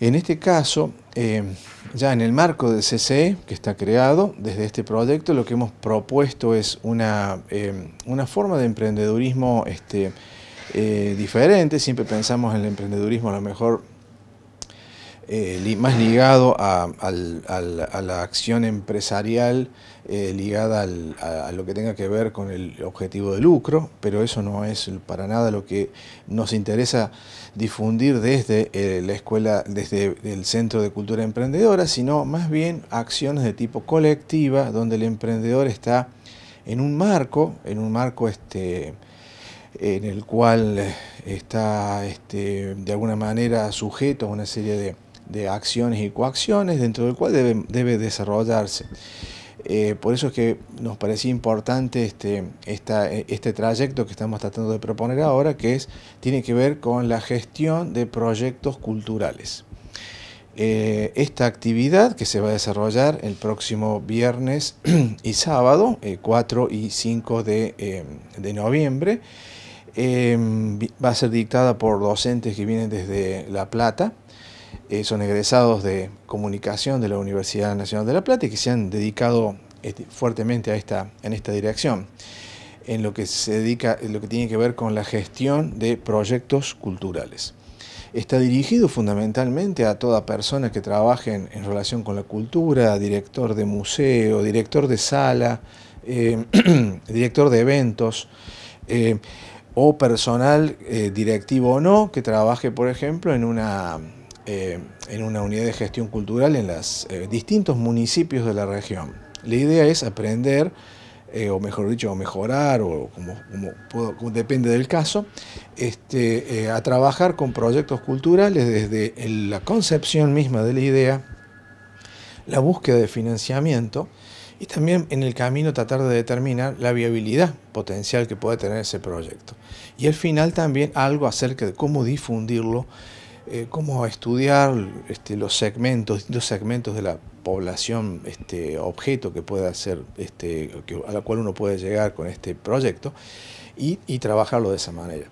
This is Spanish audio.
En este caso, eh, ya en el marco del CCE que está creado desde este proyecto, lo que hemos propuesto es una, eh, una forma de emprendedurismo este, eh, diferente. Siempre pensamos en el emprendedurismo a lo mejor eh, más ligado a, la acción empresarial eh, ligada a, lo que tenga que ver con el objetivo de lucro, pero eso no es para nada lo que nos interesa difundir desde eh, la escuela, desde el Centro de Cultura Emprendedora, sino más bien acciones de tipo colectiva, donde el emprendedor está en un marco, en un marco este, en el cual está este, de alguna manera sujeto a una serie de de acciones y coacciones dentro del cual debe, desarrollarse. Eh, por eso es que nos parecía importante este, este trayecto que estamos tratando de proponer ahora, que es, tiene que ver con la gestión de proyectos culturales. Eh, esta actividad que se va a desarrollar el próximo viernes y sábado, 4 eh, y 5 de, de noviembre, va a ser dictada por docentes que vienen desde La Plata. Eh, son egresados de comunicación de la Universidad Nacional de La Plata y que se han dedicado este, fuertemente a esta, en esta dirección, en lo que se dedica, en lo que tiene que ver con la gestión de proyectos culturales. Está dirigido fundamentalmente a toda persona que trabaje en, relación con la cultura, director de museo, director de sala, eh, director de eventos. Eh, o personal directivo o no que trabaje, por ejemplo, en una eh, en una unidad de gestión cultural en los eh, distintos municipios de la región. La idea es aprender, eh, o mejor dicho, mejorar, o como, depende del caso, este, a trabajar con proyectos culturales desde la concepción misma de la idea, la búsqueda de financiamiento, y también en el camino tratar de determinar la viabilidad potencial que puede tener ese proyecto. Y al final también algo acerca de cómo difundirlo eh, cómo estudiar este, los segmentos, segmentos de la población este, objeto que pueda ser, este, a la cual uno puede llegar con este proyecto y trabajarlo de esa manera.